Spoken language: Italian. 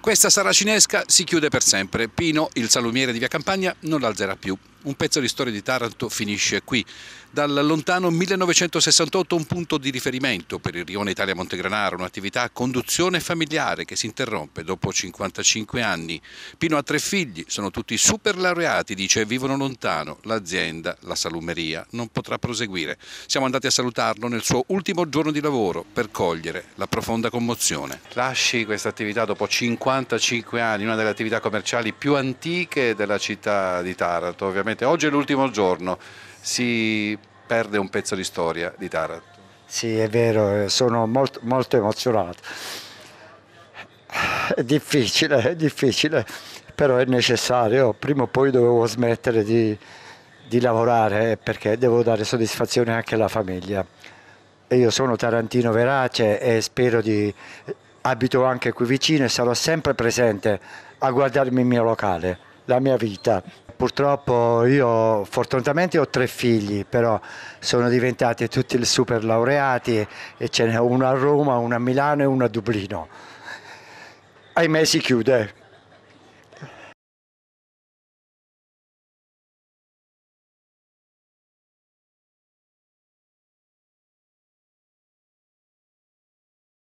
Questa saracinesca si chiude per sempre. Pino, il salumiere di Via Campagna, non l'alzerà più. Un pezzo di storia di Taranto finisce qui. Dal lontano 1968 un punto di riferimento per il Rione Italia Montegranaro, un'attività a conduzione familiare che si interrompe dopo 55 anni. Pino ha tre figli, sono tutti super laureati, dice, vivono lontano, l'azienda, la salumeria, non potrà proseguire. Siamo andati a salutarlo nel suo ultimo giorno di lavoro per cogliere la profonda commozione. Lasci questa attività dopo 55 anni, una delle attività commerciali più antiche della città di Taranto, ovviamente veramente oggi è l'ultimo giorno, si perde un pezzo di storia di Taranto. Sì, è vero, eh, sono molto, molto emozionato. È difficile, è difficile, però è necessario. Prima o poi dovevo smettere di, di lavorare eh, perché devo dare soddisfazione anche alla famiglia. E io sono Tarantino Verace e spero di... abito anche qui vicino e sarò sempre presente a guardarmi il mio locale, la mia vita purtroppo io fortunatamente ho tre figli, però sono diventati tutti super laureati e ce n'è uno a Roma, uno a Milano e uno a Dublino. Ahimè si chiude.